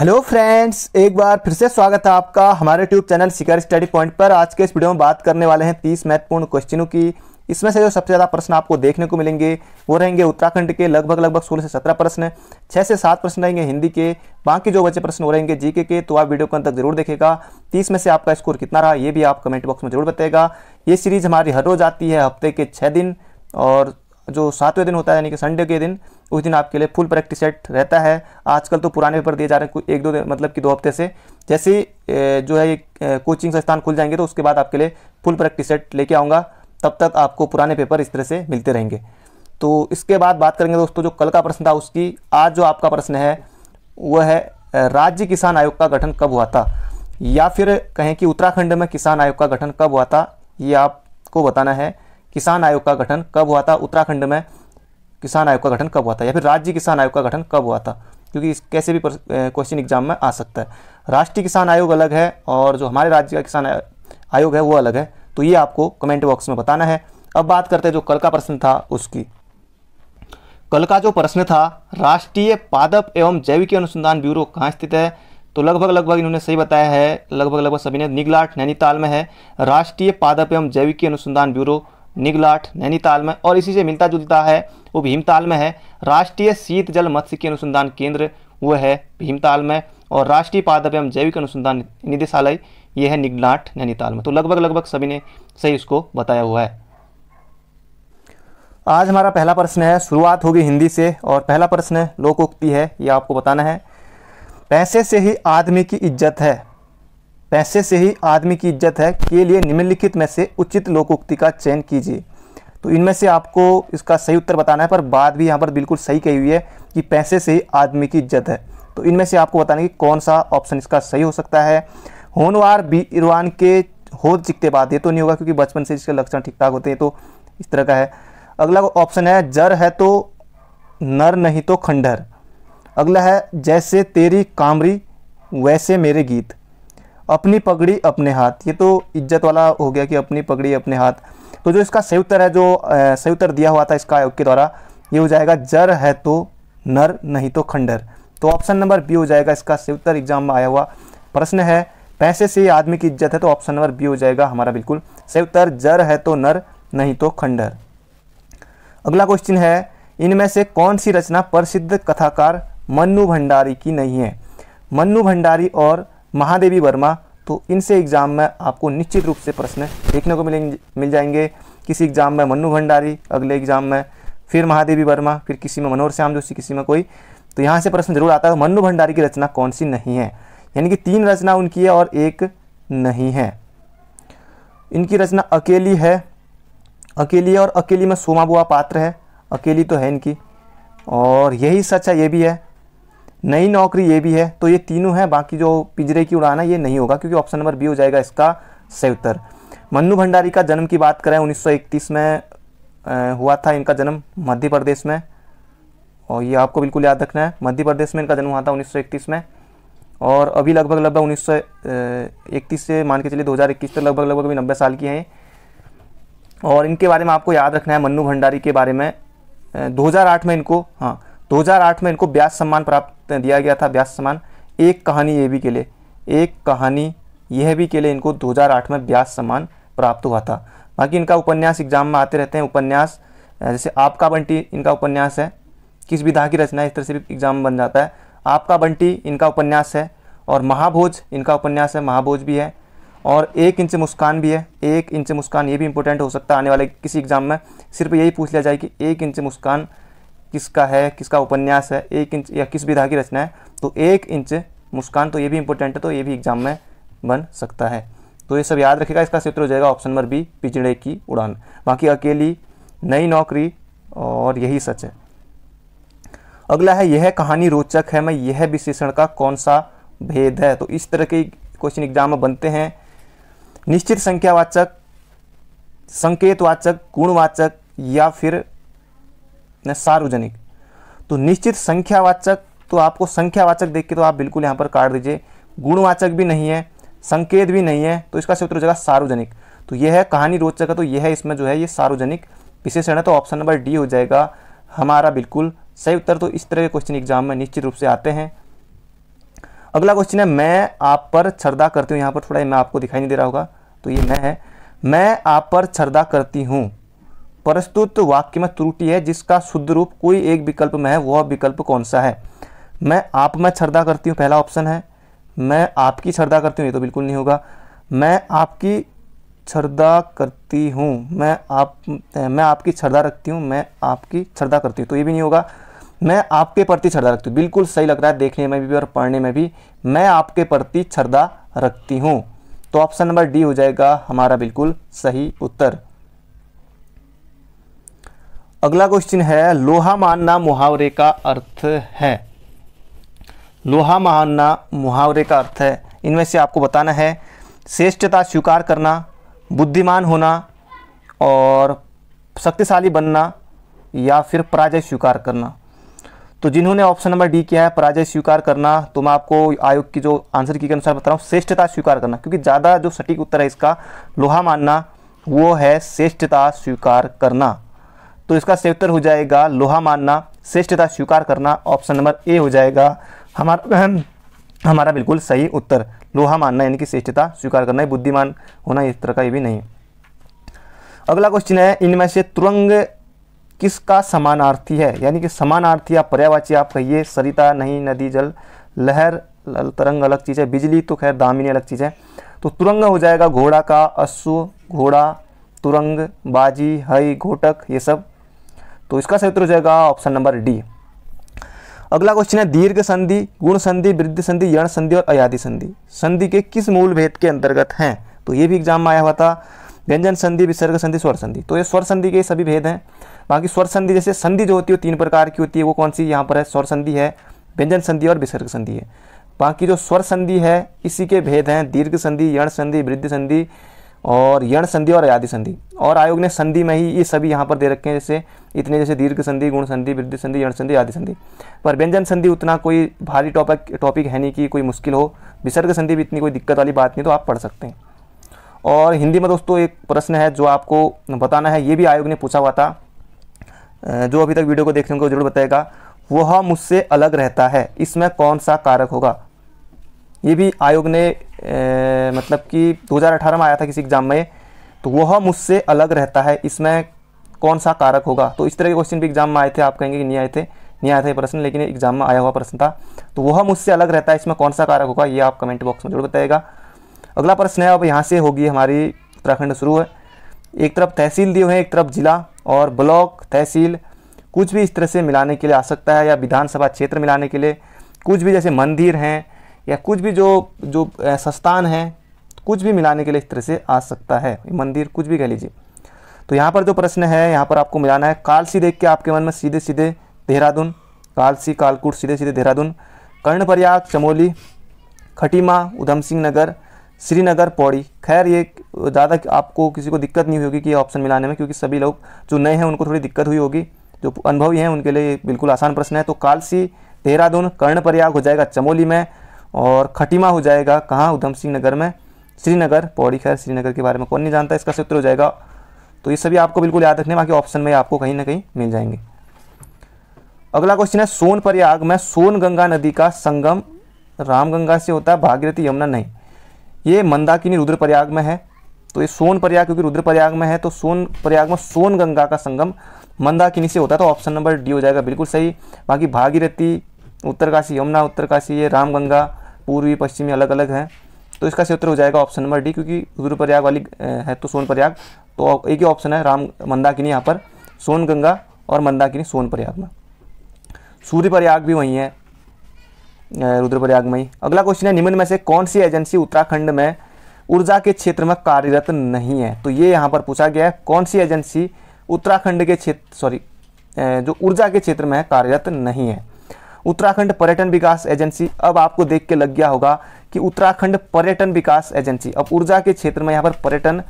hello friends एक बार फिर से स्वागत है आपका हमारे YouTube channel Sikar study point पर आज के इस वीडियो में बात करने वाले हैं तीस महत्वपूर्ण क्वेश्चनों की इसमें से जो सबसे ज़्यादा प्रश्न आपको देखने को मिलेंगे वो रहेंगे उत्तराखंड के लगभग लगभग सोलह से सत्रह प्रश्न छः से सात प्रश्न रहेंगे हिंदी के बाकी जो बचे प्रश्न हो रहेंगे जीके के तो आप वीडियो को अंत तक जरूर देखेगा तीस में से आपका स्कोर कितना रहा ये भी आप कमेंट बॉक्स में जरूर बताएगा ये सीरीज़ हमारी हर रोज़ आती है हफ्ते के छः दिन और जो सातवें दिन होता है यानी कि संडे के दिन उस दिन आपके लिए फुल प्रैक्टिस सेट रहता है आजकल तो पुराने पेपर दिए जा रहे हैं एक दो मतलब कि दो हफ्ते से जैसे जो है ये कोचिंग संस्थान खुल जाएंगे तो उसके बाद आपके लिए फुल प्रैक्टिस सेट लेके आऊँगा तब तक आपको पुराने पेपर इस तरह से मिलते रहेंगे तो इसके बाद बात करेंगे दोस्तों जो कल का प्रश्न था उसकी आज जो आपका प्रश्न है वह है राज्य किसान आयोग का गठन कब हुआ था या फिर कहें कि उत्तराखंड में किसान आयोग का गठन कब हुआ था ये आपको बताना है किसान आयोग का गठन कब हुआ था उत्तराखंड में किसान आयोग का गठन कब हुआ था या फिर राज्य किसान आयोग का गठन कब हुआ था क्योंकि इस कैसे भी क्वेश्चन एग्जाम में आ सकता है राष्ट्रीय किसान आयोग अलग है और जो हमारे राज्य का किसान आयोग है वो अलग है तो ये आपको कमेंट बॉक्स में बताना है अब बात करते हैं जो कल का प्रश्न था उसकी कल का जो प्रश्न था राष्ट्रीय पादप एवं जैविक अनुसंधान ब्यूरो कहाँ स्थित है तो लगभग लगभग इन्होंने सही बताया है लगभग लगभग सभी ने निगलाट नैनीताल में है राष्ट्रीय पादप एवं जैविक अनुसंधान ब्यूरो निगलाट नैनीताल में और इसी से मिलता जुलता है वो भीमताल में है राष्ट्रीय शीत जल के अनुसंधान केंद्र वह है भीमताल में और राष्ट्रीय पादप एवं जैविक अनुसंधान निदेशालय यह है निगलाट नैनीताल में तो लगभग लगभग सभी ने सही उसको बताया हुआ है आज हमारा पहला प्रश्न है शुरुआत होगी हिंदी से और पहला प्रश्न लोकोक्ति है ये आपको बताना है पैसे से ही आदमी की इज्जत है पैसे से ही आदमी की इज्जत है के लिए निम्नलिखित में से उचित लोकोक्ति का चयन कीजिए तो इनमें से आपको इसका सही उत्तर बताना है पर बात भी यहाँ पर बिल्कुल सही कही हुई है कि पैसे से ही आदमी की इज्जत है तो इनमें से आपको बताना कि कौन सा ऑप्शन इसका सही हो सकता है होनवार बी इरवान के होद चिकते बाद ये तो नहीं होगा क्योंकि बचपन से इसके लक्षण ठीक ठाक होते हैं तो इस तरह का है अगला ऑप्शन है जर है तो नर नहीं तो खंडर अगला है जैसे तेरी कामरी वैसे मेरे गीत अपनी पगड़ी अपने हाथ ये तो इज्जत वाला हो गया कि अपनी पगड़ी अपने हाथ तो जो इसका सही उत्तर है जो सही उत्तर दिया हुआ था इसका आयोग के द्वारा ये हो जाएगा जर है तो नर नहीं तो खंडर तो ऑप्शन नंबर बी हो जाएगा इसका सही उत्तर एग्जाम में आया हुआ प्रश्न है पैसे से आदमी की इज्जत है तो ऑप्शन नंबर बी हो जाएगा हमारा बिल्कुल सही उत्तर जर है तो नर नहीं तो खंडर अगला क्वेश्चन है इनमें से कौन सी रचना प्रसिद्ध कथाकार मन्नू भंडारी की नहीं है मन्नू भंडारी और महादेवी वर्मा तो इनसे एग्ज़ाम में आपको निश्चित रूप से प्रश्न देखने को मिलेंगे मिल जाएंगे किसी एग्ज़ाम में मन्नू भंडारी अगले एग्ज़ाम में फिर महादेवी वर्मा फिर किसी में मनोहर श्याम जोशी किसी में कोई तो यहाँ से प्रश्न जरूर आता है मन्नू भंडारी की रचना कौन सी नहीं है यानी कि तीन रचना उनकी है और एक नहीं है इनकी रचना अकेली है अकेली है और अकेली में सोमा बुआ पात्र है अकेली तो है इनकी और यही सच है ये भी है नई नौकरी ये भी है तो ये तीनों है बाकी जो पिंजरे की उड़ान है ये नहीं होगा क्योंकि ऑप्शन नंबर बी हो जाएगा इसका सही उत्तर मन्नू भंडारी का जन्म की बात करें उन्नीस में हुआ था इनका जन्म मध्य प्रदेश में और ये आपको बिल्कुल याद रखना है मध्य प्रदेश में इनका जन्म हुआ था उन्नीस में और अभी लगभग लगभग उन्नीस इकतीस से मान के चलिए 2021 तक लगभग लगभग अभी नब्बे साल की हैं और इनके बारे में आपको याद रखना है मन्नू भंडारी के बारे में 2008 में इनको हाँ 2008 में इनको ब्यास सम्मान प्राप्त दिया गया था ब्यास सम्मान एक कहानी ये भी के लिए एक कहानी यह भी के लिए इनको 2008 में ब्यास सम्मान प्राप्त हुआ था बाकी इनका उपन्यास एग्जाम में आते रहते हैं उपन्यास जैसे आपका बंटी इनका उपन्यास है किस विधा की रचना इस तरह से एग्जाम बन जाता है आपका बंटी इनका उपन्यास है और महाभोज इनका उपन्यास है महाभोज भी है और एक इंच मुस्कान भी है एक इंच मुस्कान ये भी इंपॉर्टेंट हो सकता है आने वाले किसी एग्जाम में सिर्फ यही पूछ लिया जाए कि एक इंच मुस्कान किसका है किसका उपन्यास है एक इंच या किस विधा की रचना है तो एक इंच मुस्कान तो ये भी इंपॉर्टेंट है तो ये भी एग्जाम में बन सकता है तो ये सब याद रखेगा इसका सूत्र हो जाएगा ऑप्शन नंबर बी पिजड़े की उड़ान बाकी अकेली नई नौकरी और यही सच है अगला है यह कहानी रोचक है मैं यह विशेषण का कौन सा भेद है तो इस तरह के क्वेश्चन एग्जाम में बनते हैं निश्चित संख्यावाचक संकेतवाचक गुणवाचक या फिर ना सार्वजनिक तो निश्चित संख्यावाचक तो आपको संख्यावाचक देख के तो आप बिल्कुल यहाँ पर काट दीजिए गुणवाचक भी नहीं है संकेत भी नहीं है तो इसका सूत्र हो जाएगा सार्वजनिक तो यह है कहानी रोचक है तो यह है इसमें जो है ये सार्वजनिक विशेषण है तो ऑप्शन नंबर डी हो जाएगा हमारा बिल्कुल सही उत्तर तो इस तरह के क्वेश्चन एग्जाम में निश्चित रूप से आते हैं अगला क्वेश्चन है मैं आप पर छरदा करती हूँ यहाँ पर थोड़ा मैं आपको दिखाई नहीं दे रहा होगा तो ये मैं है मैं आप पर छरदा करती हूँ प्रस्तुत वाक्य में त्रुटि है जिसका शुद्ध रूप कोई एक विकल्प में है वह विकल्प कौन सा है मैं आप में श्रद्धा करती हूँ पहला ऑप्शन है मैं आपकी श्रद्धा करती हूँ ये तो बिल्कुल नहीं होगा मैं आपकी श्रद्धा करती हूँ मैं आप मैं आपकी श्रद्धा रखती हूँ मैं आपकी श्रद्धा करती हूँ तो ये भी नहीं होगा मैं आपके प्रति श्रद्धा रखती हूँ बिल्कुल सही लग रहा है देखने में भी और पढ़ने में भी मैं आपके प्रति श्रद्धा रखती हूँ तो ऑप्शन नंबर डी हो जाएगा हमारा बिल्कुल सही उत्तर अगला क्वेश्चन है लोहा मानना मुहावरे का अर्थ है लोहा मानना मुहावरे का अर्थ है इनमें से आपको बताना है श्रेष्ठता स्वीकार करना बुद्धिमान होना और शक्तिशाली बनना या फिर पराजय स्वीकार करना तो जिन्होंने ऑप्शन नंबर डी किया है पराजय स्वीकार करना तो मैं आपको आयोग की जो आंसर की के अनुसार बता रहा हूँ श्रेष्ठता स्वीकार करना क्योंकि ज़्यादा जो सटीक उत्तर है इसका लोहा मानना वो है श्रेष्ठता स्वीकार करना तो इसका उत्तर हो जाएगा लोहा मानना श्रेष्ठता स्वीकार करना ऑप्शन नंबर ए हो जाएगा हमारा हमारा बिल्कुल सही उत्तर लोहा मानना यानी कि श्रेष्ठता स्वीकार करना है बुद्धिमान होना इस तरह का ये भी नहीं अगला क्वेश्चन है इनमें से तुरंग किसका समानार्थी है यानी कि समानार्थी या पर्यावाची आप कहिए सरिता नहीं नदी जल लहर तरंग अलग चीज़ है बिजली तो खैर दामिनी अलग चीज़ है तो तुरंग हो जाएगा घोड़ा का अश्व घोड़ा तुरंग बाजी हई घोटक ये सब तो इसका सही उत्तर हो जाएगा ऑप्शन नंबर डी अगला क्वेश्चन है दीर्घ संधि गुण संधि वृद्धि संधि यण संधि और अयाधि संधि संधि के किस मूल भेद के अंतर्गत हैं तो ये भी एग्जाम में आया हुआ था व्यंजन संधि विसर्ग संधि स्वर संधि तो ये स्वर संधि के सभी भेद हैं बाकी स्वर संधि जैसे संधि जो होती है तीन प्रकार की होती है वो कौन सी यहाँ पर है स्वर संधि है व्यंजन संधि और विसर्ग संधि है बाकी जो स्वर संधि है इसी के भेद हैं दीर्घ संधि यण संधि वृद्धि संधि और यण संधि और आयादि संधि और आयोग ने संधि में ही ये सभी यहाँ पर दे रखे हैं जैसे इतने जैसे दीर्घ संधि गुण संधि वृद्धि संधि यण संधि आदि संधि पर व्यंजन संधि उतना कोई भारी टॉपिक टॉपिक है नहीं कि कोई मुश्किल हो विसर्ग संधि भी इतनी कोई दिक्कत वाली बात नहीं तो आप पढ़ सकते हैं और हिंदी में दोस्तों एक प्रश्न है जो आपको बताना है ये भी आयोग ने पूछा हुआ था जो अभी तक वीडियो को देखने को जरूर बताएगा वह मुझसे अलग रहता है इसमें कौन सा कारक होगा ये भी आयोग ने ए, मतलब कि 2018 में आया था किसी एग्ज़ाम में तो वह मुझसे अलग रहता है इसमें कौन सा कारक होगा तो इस तरह के क्वेश्चन भी एग्जाम में आए थे आप कहेंगे कि नहीं आए थे नहीं आया था प्रश्न लेकिन एग्जाम में आया हुआ प्रश्न था तो वह मुझसे अलग रहता है इसमें कौन सा कारक होगा ये आप कमेंट बॉक्स में जरूर बताएगा अगला प्रश्न है अब यहाँ से होगी हमारी उत्तराखंड शुरू है एक तरफ तहसील दिए हुए हैं एक तरफ जिला और ब्लॉक तहसील कुछ भी इस तरह से मिलाने के लिए आ सकता है या विधानसभा क्षेत्र मिलाने के लिए कुछ भी जैसे मंदिर हैं या कुछ भी जो जो संस्थान है कुछ भी मिलाने के लिए इस तरह से आ सकता है मंदिर कुछ भी कह लीजिए तो यहाँ पर जो प्रश्न है यहाँ पर आपको मिलाना है कालसी देख के आपके मन में सीधे सीधे देहरादून कालसी कालकूट सीधे सीधे देहरादून कर्णप्रयाग चमोली खटीमा उधम सिंह नगर श्रीनगर पौड़ी खैर ये ज़्यादा आपको किसी को दिक्कत नहीं होगी कि ऑप्शन मिलाने में क्योंकि सभी लोग जो नए हैं उनको थोड़ी दिक्कत हुई होगी जो अनुभवी हैं उनके लिए बिल्कुल आसान प्रश्न है तो कालसी देहरादून कर्णप्रयाग हो जाएगा चमोली में और खटीमा हो जाएगा कहाँ उधम सिंह नगर में श्रीनगर पौड़ी खैर श्रीनगर के बारे में कौन नहीं जानता इसका सूत्र हो जाएगा तो ये सभी आपको बिल्कुल याद रखने बाकी ऑप्शन में आपको कहीं ना कहीं मिल जाएंगे अगला क्वेश्चन है सोन प्रयाग में सोन गंगा नदी का संगम रामगंगा से होता है भागीरथी यमुना नहीं ये मंदाकिनी रुद्रप्रयाग में है तो ये सोन प्रयाग क्योंकि रुद्रप्रयाग में है तो सोन प्रयाग में सोन गंगा का संगम मंदाकिनी से होता है तो ऑप्शन नंबर डी हो जाएगा बिल्कुल सही बाकी भागीरथी उत्तरकाशी यमुना उत्तरकाशी ये रामगंगा पूर्वी पश्चिमी अलग अलग तो है तो इसका उत्तर हो जाएगा ऑप्शन नंबर डी क्योंकि रुद्रप्रयाग प्रयाग वाली है तो सोन प्रयाग तो एक ही ऑप्शन है राम मंदाकिनी यहाँ पर सोन गंगा और मंदाकिनी सोन प्रयाग में सूर्य प्रयाग भी वहीं है रुद्रप्रयाग में ही अगला क्वेश्चन है निम्न में से कौन सी एजेंसी उत्तराखंड में ऊर्जा के क्षेत्र में कार्यरत नहीं है तो ये यहाँ पर पूछा गया है कौन सी एजेंसी उत्तराखंड के क्षेत्र सॉरी जो ऊर्जा के क्षेत्र में कार्यरत नहीं है उत्तराखंड पर्यटन विकास एजेंसी अब आपको देख के लग गया होगा कि उत्तराखंड पर्यटन विकास एजेंसी अब ऊर्जा के क्षेत्र में यहाँ पर पर्यटन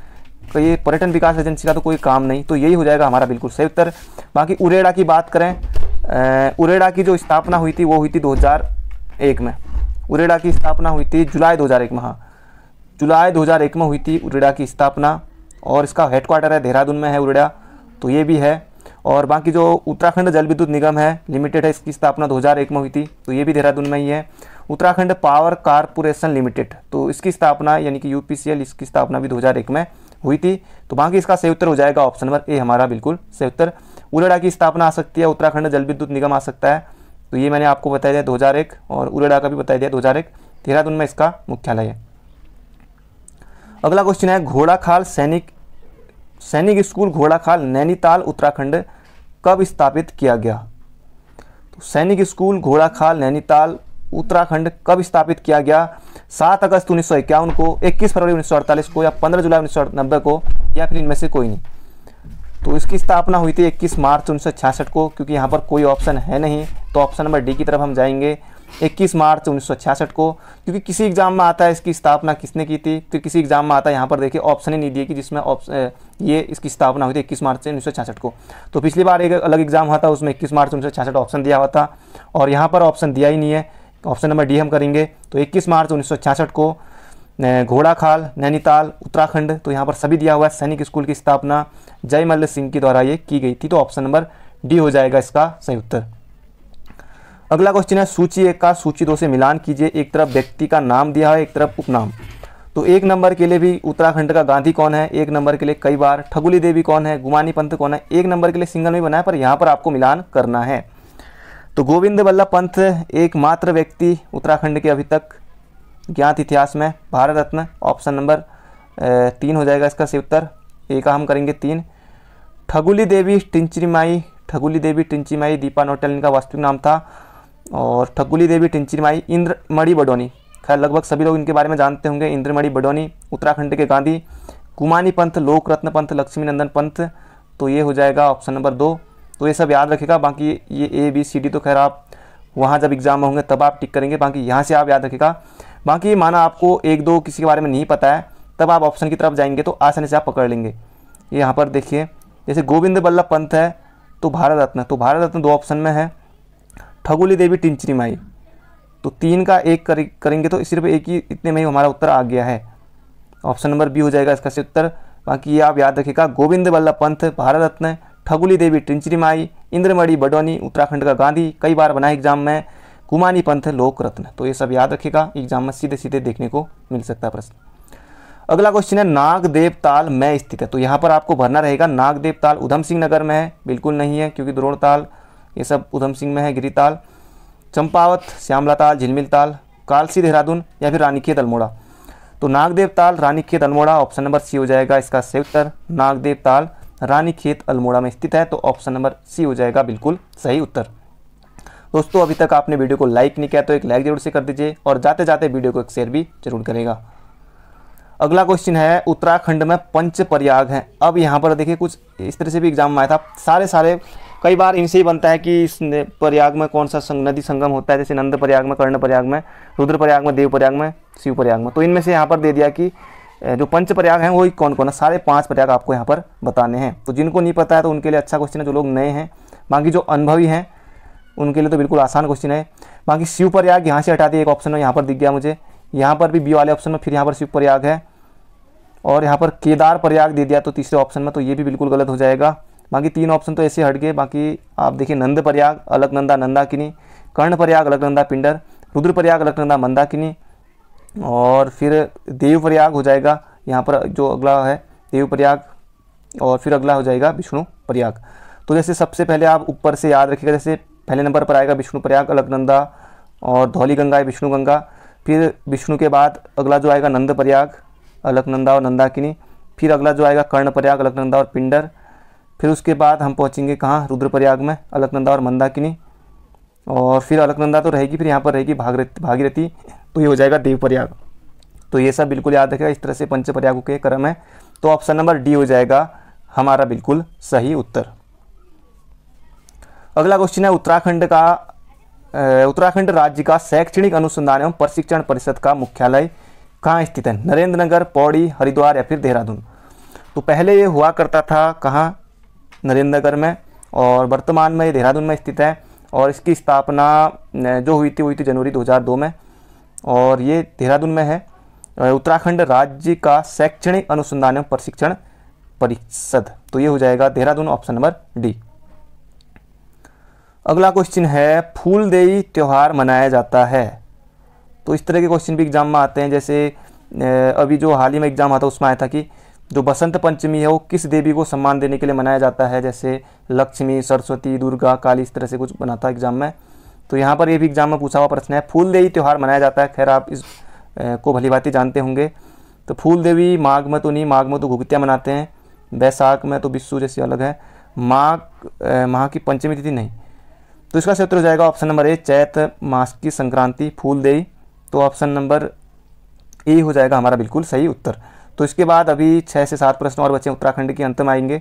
तो ये पर्यटन विकास एजेंसी का तो कोई काम नहीं तो यही हो जाएगा हमारा बिल्कुल सही उत्तर बाकी उरेड़ा की बात करें उरेड़ा की जो स्थापना हुई थी वो हुई थी 2001 में उरेड़ा की स्थापना हुई थी जुलाई 2001 में हाँ जुलाई 2001 में हुई थी उरेड़ा की स्थापना और इसका हेडक्वार्टर है देहरादून में है उरेड़ा तो ये भी है और बाकी जो उत्तराखंड जल विद्युत निगम है लिमिटेड है इसकी स्थापना 2001 में हुई थी तो ये भी देहरादून में ही है उत्तराखंड पावर कारपोरेशन लिमिटेड तो इसकी स्थापना यानी कि यूपीसीएल इसकी स्थापना भी दो में हुई थी तो बाकी इसका सही उत्तर हो जाएगा ऑप्शन नंबर ए हमारा बिल्कुल सही उत्तर उलेडा की स्थापना आ सकती है उत्तराखंड जल विद्युत निगम आ सकता है तो ये मैंने आपको बताया दिया एक और उलेडा का भी बताया दिया एक देहरादून में इसका मुख्यालय है अगला क्वेश्चन है घोड़ाखाल सैनिक सैनिक स्कूल घोड़ाखाल नैनीताल उत्तराखंड कब स्थापित किया गया तो सैनिक स्कूल घोड़ाखाल नैनीताल उत्तराखंड कब स्थापित किया गया सात अगस्त उन्नीस सौ इक्यावन को इक्कीस फरवरी उन्नीस को या पंद्रह जुलाई उन्नीस को या फिर इनमें से कोई नहीं तो इसकी स्थापना हुई थी 21 मार्च उन्नीस को क्योंकि यहाँ पर कोई ऑप्शन है नहीं तो ऑप्शन नंबर डी की तरफ हम जाएंगे 21 मार्च उन्नीस को क्योंकि किसी एग्जाम में आता है इसकी स्थापना किसने की थी तो किसी एग्जाम में आता है यहाँ पर देखिए ऑप्शन ही नहीं दिए कि जिसमें ये इसकी स्थापना हुई थी इक्कीस मार्च उन्नीस को तो पिछली बार एक अलग एग्जाम हुआ था उसमें इक्कीस मार्च उन्नीस ऑप्शन दिया हुआ था और यहाँ पर ऑप्शन दिया ही नहीं है ऑप्शन नंबर डी हम करेंगे तो इक्कीस मार्च उन्नीस को घोड़ा खाल नैनीताल उत्तराखंड तो यहाँ पर सभी दिया हुआ है सैनिक स्कूल की स्थापना जयमल्ल सिंह के द्वारा ये की गई थी तो ऑप्शन नंबर डी हो जाएगा इसका सही उत्तर अगला क्वेश्चन है सूची एक का सूची दो से मिलान कीजिए एक तरफ व्यक्ति का नाम दिया है एक तरफ उपनाम तो एक नंबर के लिए भी उत्तराखंड का गांधी कौन है एक नंबर के लिए कई बार ठगुली देवी कौन है गुमानी पंथ कौन है एक नंबर के लिए सिंगल में बनाया पर यहाँ पर आपको मिलान करना है तो गोविंद बल्लभ पंथ एकमात्र व्यक्ति उत्तराखंड के अभी तक ज्ञात इतिहास में भारत रत्न ऑप्शन नंबर तीन हो जाएगा इसका सही उत्तर एक हम करेंगे तीन ठगुली देवी टिंचरी माई ठगुली देवी टिंची माई दीपा नोटल इनका वास्तविक नाम था और ठकुली देवी टिंचिर माई इंद्रमणि बडोनी खैर लगभग सभी लोग इनके बारे में जानते होंगे इंद्रमणि बडोनी उत्तराखंड के गांधी कुमानी पंथ लोक रत्न पंथ लक्ष्मी नंदन पंथ तो ये हो जाएगा ऑप्शन नंबर दो तो ये सब याद रखेगा बाकी ये ए बी सी डी तो खैर आप वहाँ जब एग्ज़ाम होंगे तब आप टिक करेंगे बाकी यहाँ से आप याद रखेगा बाकी माना आपको एक दो किसी के बारे में नहीं पता है तब आप ऑप्शन की तरफ जाएंगे तो आसानी से आप पकड़ लेंगे यहाँ पर देखिए जैसे गोविंद बल्लभ पंथ है तो भारत रत्न तो भारत रत्न दो ऑप्शन में है खगोली देवी टिंचरी माई तो तीन का एक कर, करेंगे तो सिर्फ एक ही इतने में ही हमारा उत्तर आ गया है ऑप्शन नंबर बी हो जाएगा इसका से उत्तर बाकी ये आप याद रखिएगा गोविंद वल्लभ पंथ भारत रत्न ठगुली देवी टिंचरी माई इंद्रमणि बडोनी उत्तराखंड का गांधी कई बार बना एग्जाम में कुमानी पंथ लोक रत्न तो ये सब याद रखेगा एग्जाम में सीधे सीधे देखने को मिल सकता है प्रश्न अगला क्वेश्चन है नागदेव ताल में स्थित है तो यहाँ पर आपको भरना रहेगा नागदेव ताल उधम सिंह नगर में है बिल्कुल नहीं है क्योंकि द्रोण ताल ये सब उधम सिंह में है गिरिताल चंपावत श्यामला ताल झिलमिल ताल कालसी देहरादून या फिर रानीखेत अल्मोड़ा तो Nagdev Tal Ranikhet Almora option number C हो जाएगा इसका सही उत्तर नागदेव ताल रानीखेत अल्मोड़ा में स्थित है तो ऑप्शन नंबर सी हो जाएगा बिल्कुल सही उत्तर दोस्तों अभी तक आपने वीडियो को लाइक नहीं किया तो एक लाइक जरूर से कर दीजिए और जाते जाते वीडियो को एक शेयर भी जरूर करेगा अगला क्वेश्चन है उत्तराखंड में पंच प्रयाग हैं अब यहाँ पर देखिए कुछ इस तरह से भी एग्जाम आया था सारे सारे कई बार इनसे ही बनता है कि इस प्रयाग में कौन सा संग, नदी संगम होता है जैसे नंद प्रयाग में कर्ण प्रयाग में रुद्र प्रयाग में देव प्रयाग में शिव प्रयाग में तो इनमें से यहाँ पर दे दिया कि जो पंच प्रयाग हैं वही कौन कौन है सारे पाँच प्रयाग आपको यहाँ पर बताने हैं तो जिनको नहीं पता है तो उनके लिए अच्छा क्वेश्चन है जो लोग नए हैं बाकी जो अनुभवी हैं उनके लिए तो बिल्कुल आसान क्वेश्चन है बाकी शिव प्रयाग यहाँ से हटा दिए एक ऑप्शन है यहाँ पर दिख गया मुझे यहाँ पर भी बी वाले ऑप्शन में फिर यहाँ पर शिव प्रयाग है और यहाँ पर केदार प्रयाग दे दिया तो तीसरे ऑप्शन में तो ये भी बिल्कुल गलत हो जाएगा बाकी तीन ऑप्शन तो ऐसे हट गए बाकी आप देखिए नंद प्रयाग अलकनंदा नंदाकिनी कर्ण प्रयाग अलकनंदा पिंडर रुद्र प्रयाग अलकनंदा मंदाकिनी और फिर देव प्रयाग हो जाएगा यहाँ पर जो अगला है देव प्रयाग और फिर अगला हो जाएगा विष्णु प्रयाग तो जैसे सबसे पहले आप ऊपर से याद रखिएगा जैसे पहले नंबर पर आएगा विष्णु प्रयाग अलकनंदा और धौली गंगा है विष्णु गंगा फिर विष्णु के बाद अगला जो आएगा नंद प्रयाग अलकनंदा और नंदाकिनी फिर अगला जो आएगा कर्ण प्रयाग अलकनंदा और पिंडर फिर उसके बाद हम पहुँचेंगे कहाँ रुद्रप्रयाग में अलकनंदा और मंदाकिनी और फिर अलकनंदा तो रहेगी फिर यहाँ पर रहेगी भागरथ भागीरथी तो ये हो जाएगा देवप्रयाग तो ये सब बिल्कुल याद रखेगा इस तरह से पंचप्रयागों के क्रम है तो ऑप्शन नंबर डी हो जाएगा हमारा बिल्कुल सही उत्तर अगला क्वेश्चन है उत्तराखंड का उत्तराखंड राज्य का शैक्षणिक अनुसंधान एवं प्रशिक्षण परिषद का मुख्यालय कहाँ स्थित है नरेंद्र नगर पौड़ी हरिद्वार या फिर देहरादून तो पहले ये हुआ करता था कहाँ नगर में और वर्तमान में ये देहरादून में स्थित है और इसकी स्थापना जो हुई थी हुई थी जनवरी 2002 में और ये देहरादून में है उत्तराखंड राज्य का शैक्षणिक अनुसंधान एवं प्रशिक्षण परिषद तो ये हो जाएगा देहरादून ऑप्शन नंबर डी अगला क्वेश्चन है फूलदेई त्यौहार मनाया जाता है तो इस तरह के क्वेश्चन भी एग्जाम में आते हैं जैसे अभी जो हाल ही में एग्जाम आता उसमें आया था कि जो बसंत पंचमी है वो किस देवी को सम्मान देने के लिए मनाया जाता है जैसे लक्ष्मी सरस्वती दुर्गा काली इस तरह से कुछ बना था एग्जाम में तो यहाँ पर ये भी एग्जाम में पूछा हुआ प्रश्न है देवी त्यौहार मनाया जाता है खैर आप इस को भली भाती जानते होंगे तो फूल देवी माघ में तो नहीं माघ में तो घुगतियाँ मनाते हैं बैसाख में तो विश्व जैसी अलग है माघ माह की पंचमी तिथि नहीं तो इसका क्षेत्र हो जाएगा ऑप्शन नंबर ए चैत मास की संक्रांति फूल देवी तो ऑप्शन नंबर ए हो जाएगा हमारा बिल्कुल सही उत्तर तो इसके बाद अभी छः से सात प्रश्न और बचे उत्तराखंड के अंत में आएंगे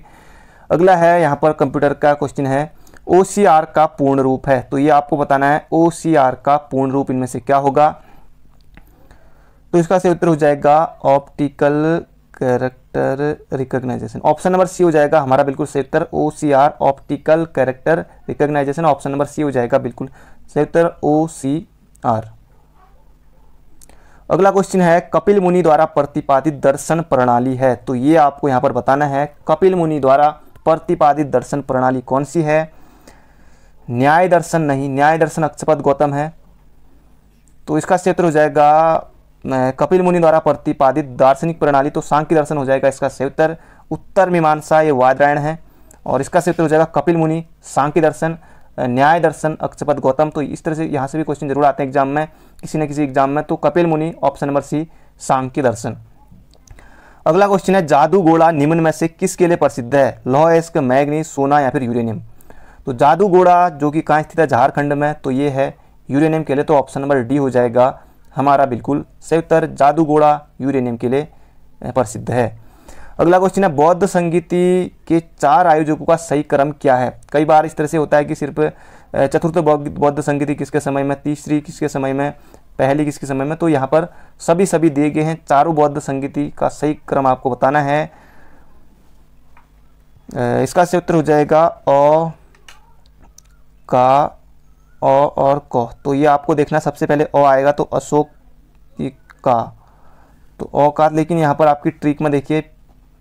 अगला है यहाँ पर कंप्यूटर का क्वेश्चन है ओ का पूर्ण रूप है तो ये आपको बताना है ओ का पूर्ण रूप इनमें से क्या होगा तो इसका सही उत्तर हो जाएगा optical character recognition option number C हो जाएगा हमारा बिल्कुल सही उत्तर O C R optical character recognition option number C हो जाएगा बिल्कुल सही उत्तर ओ सी आर अगला क्वेश्चन है कपिल मुनि द्वारा प्रतिपादित दर्शन प्रणाली है तो ये आपको यहाँ पर बताना है कपिल मुनि द्वारा प्रतिपादित दर्शन प्रणाली कौन सी है न्याय दर्शन नहीं न्याय दर्शन अक्षपद गौतम है तो इसका क्षेत्र हो जाएगा कपिल मुनि द्वारा प्रतिपादित दार्शनिक प्रणाली तो सांख्य दर्शन हो जाएगा इसका उत्तर उत्तर मीमांसा ये वादरायण है और इसका क्षेत्र हो जाएगा कपिल मुनि सांख्य दर्शन न्याय दर्शन अक्षपद गौतम तो इस तरह से यहाँ से भी क्वेश्चन जरूर आते हैं एग्जाम में किसी न किसी एग्जाम में तो कपिल मुनि ऑप्शन नंबर सी सांख्य दर्शन अगला क्वेश्चन है जादू घोड़ा निम्न में से किसके लिए प्रसिद्ध है लौह एस्क मैग्नी सोना या फिर यूरेनियम तो जादू घोड़ा जो कि कहाँ स्थित है झारखंड में तो ये है यूरेनियम के लिए तो ऑप्शन नंबर डी हो जाएगा हमारा बिल्कुल सही उत्तर जादू घोड़ा यूरेनियम के लिए प्रसिद्ध है अगला क्वेश्चन है बौद्ध संगीति के चार आयोजकों का सही क्रम क्या है कई बार इस तरह से होता है कि सिर्फ चतुर्थ बौद्ध संगीति किसके समय में तीसरी किसके समय में पहली किसके समय में तो यहाँ पर सभी सभी दिए गए हैं चारों बौद्ध संगीति का सही क्रम आपको बताना है इसका से उत्तर हो जाएगा अ का अ और क तो ये आपको देखना सबसे पहले अ आएगा तो अशोक का तो अ का लेकिन यहाँ पर आपकी ट्रिक में देखिए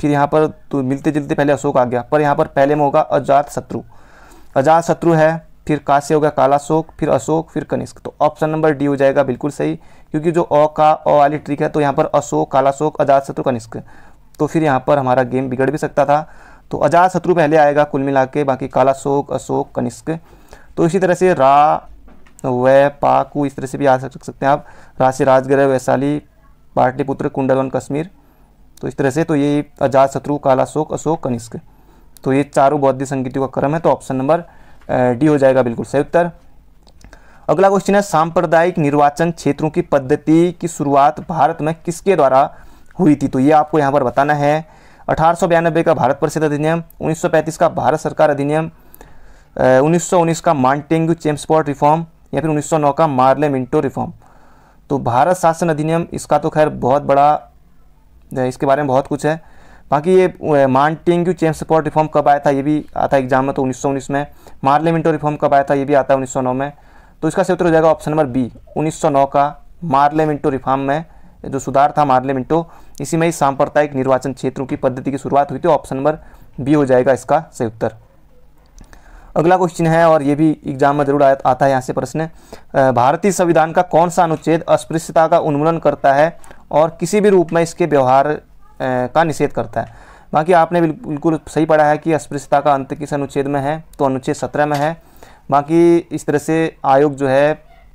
फिर यहाँ पर तो मिलते जुलते पहले अशोक आ गया पर यहाँ पर पहले में होगा अजात शत्रु अजात शत्रु है फिर कांस्य हो गया काला शोक फिर अशोक फिर कनिष्क तो ऑप्शन नंबर डी हो जाएगा बिल्कुल सही क्योंकि जो अ का अ वाली ट्रिक है तो यहाँ पर अशोक काला शोक अजात शत्रु कनिष्क तो फिर यहाँ पर हमारा गेम बिगड़ भी सकता था तो अजात शत्रु पहले आएगा कुल मिला के बाकी काला शोक अशोक कनिष्क तो इसी तरह से रा व पाकू इस तरह से भी आ सकते हैं आप राशि राजगृह वैशाली पाटलिपुत्र कुंडलवन कश्मीर तो इस तरह से तो ये अजात शत्रु काला शोक अशोक कनिष्क तो ये चारों बौद्धिक संगीतियों का क्रम है तो ऑप्शन नंबर डी हो जाएगा बिल्कुल सही उत्तर अगला क्वेश्चन है सांप्रदायिक निर्वाचन क्षेत्रों की पद्धति की शुरुआत भारत में किसके द्वारा हुई थी तो ये आपको यहाँ पर बताना है अठारह का भारत परिषद अधिनियम उन्नीस का भारत सरकार अधिनियम उन्नीस का मांटेंगू चेम्सपोर्ट रिफॉर्म या फिर 1909 का मार्ले मिंटो रिफॉर्म तो भारत शासन अधिनियम इसका तो खैर बहुत बड़ा इसके बारे में बहुत कुछ है बाकी ये मार्टिंग्यू चेम्स पॉट रिफॉर्म कब आया था ये भी आता एग्जाम में तो उन्नीस में मार्लेमिंटो रिफॉर्म कब आया था ये भी आता है उन्नीस में तो इसका सही उत्तर हो जाएगा ऑप्शन नंबर बी उन्नीस का मार्लेमिंटो रिफॉर्म में जो सुधार था मार्लेमिंटो इसी में ही सांप्रदायिक निर्वाचन क्षेत्रों की पद्धति की शुरुआत हुई थी ऑप्शन नंबर बी हो जाएगा इसका सही उत्तर अगला क्वेश्चन है और ये भी एग्जाम में जरूर आता है यहाँ से प्रश्न भारतीय संविधान का कौन सा अनुच्छेद अस्पृश्यता का उन्मूलन करता है और किसी भी रूप में इसके व्यवहार का निषेध करता है बाकी आपने बिल्कुल सही पढ़ा है कि अस्पृश्यता का अंत किस अनुच्छेद में है तो अनुच्छेद सत्रह में है बाकी इस तरह से आयोग जो है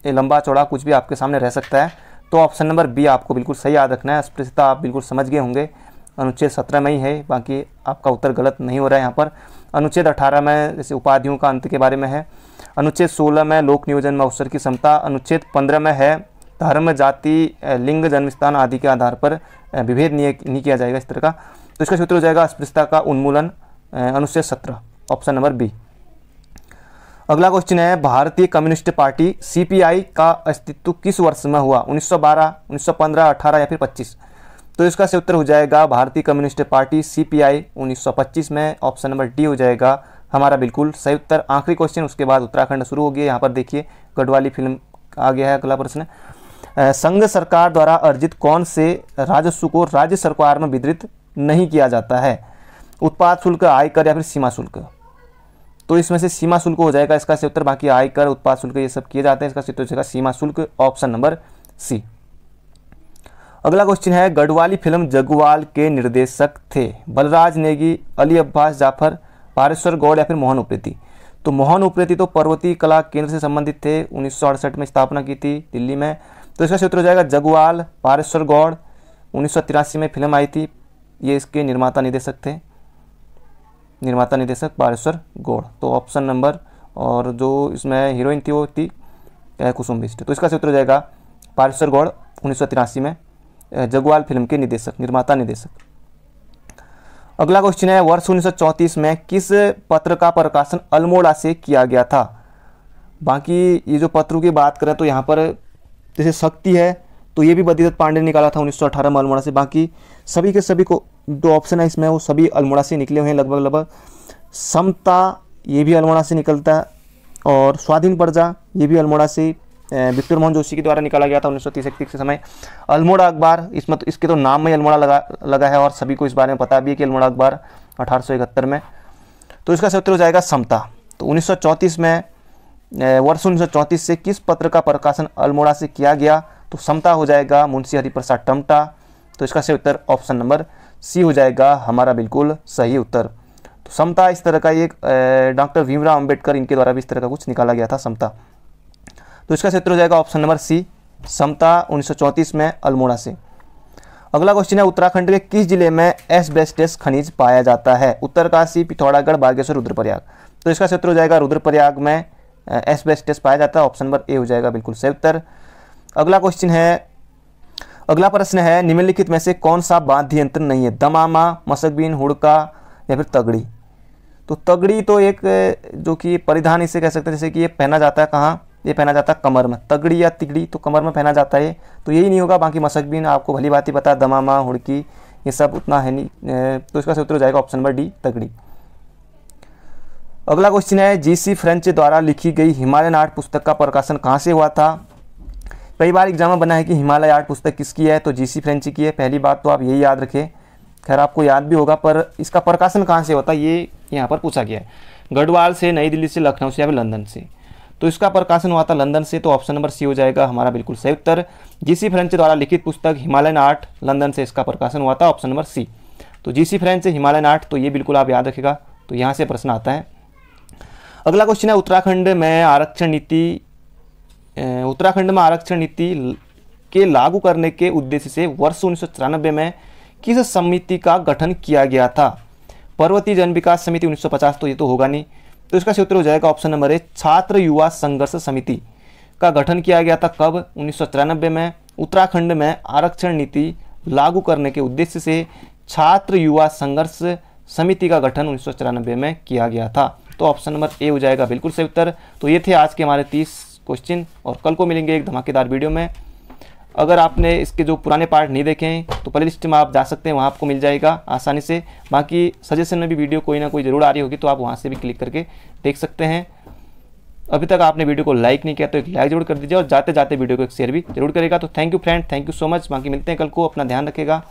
ये लंबा चौड़ा कुछ भी आपके सामने रह सकता है तो ऑप्शन नंबर बी आपको बिल्कुल सही याद रखना है अस्पृश्यता आप बिल्कुल समझ गए होंगे अनुच्छेद सत्रह में ही है बाकी आपका उत्तर गलत नहीं हो रहा है यहाँ पर अनुच्छेद अठारह में जैसे उपाधियों का अंत के बारे में है अनुच्छेद सोलह में लोक नियोजन में अवसर की क्षमता अनुच्छेद पंद्रह में है धर्म जाति लिंग जन्म स्थान आदि के आधार पर विभेद नहीं किया जाएगा इस तरह का तो इसका सूत्र हो जाएगा अस्पृश्यता का उन्मूलन अनुच्छेद सत्रह ऑप्शन नंबर बी अगला क्वेश्चन है भारतीय कम्युनिस्ट पार्टी सीपीआई का अस्तित्व किस वर्ष में हुआ 1912, 1915, 18 या फिर 25 तो इसका से उत्तर हो जाएगा भारतीय कम्युनिस्ट पार्टी सीपीआई 1925 में ऑप्शन नंबर डी हो जाएगा हमारा बिल्कुल सही उत्तर आखिरी क्वेश्चन उसके बाद उत्तराखंड शुरू हो गया यहाँ पर देखिए गढ़वाली फिल्म आ गया है अगला प्रश्न संघ सरकार द्वारा अर्जित कौन से राजस्व को राज्य सरकार में वितरित नहीं किया जाता है उत्पाद शुल्क आयकर या फिर सीमा शुल्क तो इसमें से सीमा शुल्क हो जाएगा इसका से उत्तर बाकी आयकर उत्पाद शुल्क ये सब किए जाते हैं इसका से जाएगा सीमा शुल्क ऑप्शन नंबर सी अगला क्वेश्चन है गढ़वाली फिल्म जगवाल के निर्देशक थे बलराज नेगी अली अब्बास जाफर पारेश्वर गौड़ या फिर मोहन उप्रेति तो मोहन उप्रेति तो पर्वतीय कला केंद्र से संबंधित थे उन्नीस में स्थापना की थी दिल्ली में तो इसका क्षेत्र हो जाएगा जगवाल पारेश्वर गौड़ उन्नीस में फिल्म आई थी ये इसके निर्माता निदेशक थे निर्माता निदेशक पारेश्वर गौड़ तो ऑप्शन नंबर और जो इसमें हीरोइन थी वो थी कुसुम बिस्ट तो इसका क्षेत्र हो जाएगा पारेश्वर गौड़ उन्नीस में जगवाल फिल्म के निदेशक निर्माता निदेशक अगला क्वेश्चन है वर्ष उन्नीस में किस पत्र का प्रकाशन अल्मोड़ा से किया गया था बाकी ये जो पत्रों की बात करें तो यहाँ पर जैसे शक्ति है तो ये भी बद्रीदत्त पांडे निकाला था 1918 में अल्मोड़ा से बाकी सभी के सभी को जो ऑप्शन है इसमें वो सभी अल्मोड़ा से निकले हुए हैं लगभग लगभग समता ये भी अल्मोड़ा से निकलता है और स्वाधीन प्रजा ये भी अल्मोड़ा से विक्टर मोहन जोशी के द्वारा निकाला गया था उन्नीस सौ के समय अल्मोड़ा अखबार इसमें तो इसके तो नाम में अल्मोड़ा लगा लगा है और सभी को इस बारे में पता भी है कि अल्मोड़ा अखबार अठारह में तो इसका सत्र हो जाएगा समता तो उन्नीस में वर्ष उन्नीस से किस पत्र का प्रकाशन अल्मोड़ा से किया गया तो समता हो जाएगा मुंशी हरिप्रसाद टमटा तो इसका सही उत्तर ऑप्शन नंबर सी हो जाएगा हमारा बिल्कुल सही उत्तर तो समता इस तरह का एक डॉक्टर भीमराव अंबेडकर इनके द्वारा भी इस तरह का कुछ निकाला गया था समता तो इसका क्षेत्र हो जाएगा ऑप्शन नंबर सी समता उन्नीस में अल्मोड़ा से अगला क्वेश्चन है उत्तराखंड के किस जिले में एसबेस्टेस खनिज पाया जाता है उत्तरकाशी पिथौरागढ़ बागेश्वर रुद्रप्रयाग तो इसका क्षेत्र हो जाएगा रुद्रप्रयाग में एसबेस्टस पाया जाता है ऑप्शन नंबर ए हो जाएगा बिल्कुल सही उत्तर अगला क्वेश्चन है अगला प्रश्न है निम्नलिखित में से कौन सा बाध्य यंत्र नहीं है दमामा मसकबीन हुड़का या फिर तगड़ी तो तगड़ी तो एक जो कि परिधान इसे कह सकते हैं जैसे कि ये पहना जाता है कहाँ ये पहना जाता है कमर में तगड़ी या तिगड़ी तो कमर में पहना जाता है तो यही नहीं होगा बाकी मसकबीन आपको भली बात ही पता दमामा हुड़की ये सब उतना है नहीं तो इसका सही उत्तर हो जाएगा ऑप्शन नंबर डी तगड़ी अगला क्वेश्चन है जीसी फ्रेंच द्वारा लिखी गई हिमालयन आर्ट पुस्तक का प्रकाशन कहाँ से हुआ था कई बार एग्जाम में बना है कि हिमालय आर्ट पुस्तक किसकी है तो जीसी फ्रेंच की है पहली बात तो आप यही याद रखें खैर आपको याद भी होगा पर इसका प्रकाशन कहाँ से होता है ये यहाँ पर पूछा गया है गढ़वाल से नई दिल्ली से लखनऊ से या फिर लंदन से तो इसका प्रकाशन हुआ था लंदन से तो ऑप्शन नंबर सी हो जाएगा हमारा बिल्कुल सही उत्तर जीसी फ्रेंच द्वारा लिखित पुस्तक हिमालयन आर्ट लंदन से इसका प्रकाशन हुआ था ऑप्शन नंबर सी तो जीसी फ्रेंच हिमालयन आर्ट तो ये बिल्कुल आप याद रखेगा तो यहाँ से प्रश्न आता है अगला क्वेश्चन है उत्तराखंड में आरक्षण नीति उत्तराखंड में आरक्षण नीति के लागू करने के उद्देश्य से वर्ष उन्नीस में किस समिति का गठन किया गया था पर्वतीय जन विकास समिति 1950 तो ये तो होगा नहीं तो इसका सूत्र हो जाएगा ऑप्शन नंबर ए छात्र युवा संघर्ष समिति का गठन किया गया था कब उन्नीस में उत्तराखंड में आरक्षण नीति लागू करने के उद्देश्य से छात्र युवा संघर्ष समिति का गठन उन्नीस में किया गया था तो ऑप्शन नंबर ए हो जाएगा बिल्कुल सही उत्तर तो ये थे आज के हमारे तीस क्वेश्चन और कल को मिलेंगे एक धमाकेदार वीडियो में अगर आपने इसके जो पुराने पार्ट नहीं देखे हैं तो प्ले लिस्ट में आप जा सकते हैं वहाँ आपको मिल जाएगा आसानी से बाकी सजेशन में भी वीडियो कोई ना कोई ज़रूर आ रही होगी तो आप वहाँ से भी क्लिक करके देख सकते हैं अभी तक आपने वीडियो को लाइक नहीं किया तो एक लाइक जरूर कर दीजिए और जाते जाते वीडियो को एक शेयर भी जरूर करेगा तो thank you friend thank you so much बाकी मिलते हैं कल को अपना ध्यान रखेगा